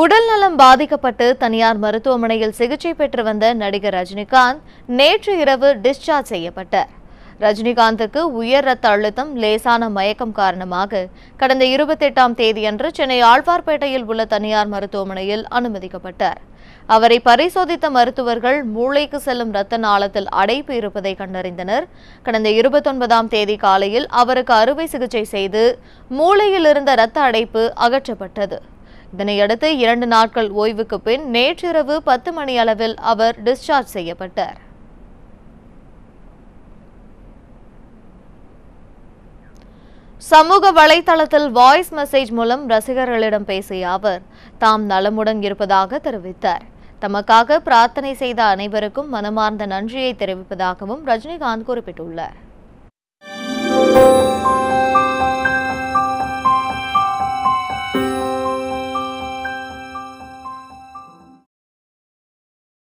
உடல் நலம் பாதிக்கப்பட்டு தனியார் மருத்துவமனையில் சிகிச்சை பெற்று வந்த நடிகர் ரஜினிகாந்த் நேற்று இரவு டிஸ்சார்ஜ் செய்யப்பட்டார் ரஜினிகாந்துக்கு உயர் ரத்த அழுத்தம் லேசான மயக்கம் காரணமாக கடந்த இருபத்தெட்டாம் தேதியன்று சென்னை ஆழ்வார்பேட்டையில் உள்ள தனியார் மருத்துவமனையில் அனுமதிக்கப்பட்டார் அவரை பரிசோதித்த மருத்துவர்கள் மூளைக்கு செல்லும் இரத்த நாளத்தில் அடைப்பு இருப்பதை கண்டறிந்தனர் கடந்த இருபத்தொன்பதாம் தேதி காலையில் அவருக்கு அறுவை சிகிச்சை செய்து மூளையில் இருந்த இரத்த அடைப்பு அகற்றப்பட்டது இதனையடுத்து இரண்டு நாட்கள் ஓய்வுக்கு பின் நேற்றிரவு பத்து மணி அளவில் அவர் டிஸ்சார்ஜ் செய்யப்பட்டார் சமூக வலைதளத்தில் வாய்ஸ் மெசேஜ் மூலம் ரசிகர்களிடம் பேசிய அவர் தாம் நலமுடன் இருப்பதாக தெரிவித்தார் தமக்காக பிரார்த்தனை செய்த அனைவருக்கும் மனமார்ந்த நன்றியை தெரிவிப்பதாகவும் ரஜினிகாந்த் குறிப்பிட்டுள்ளார்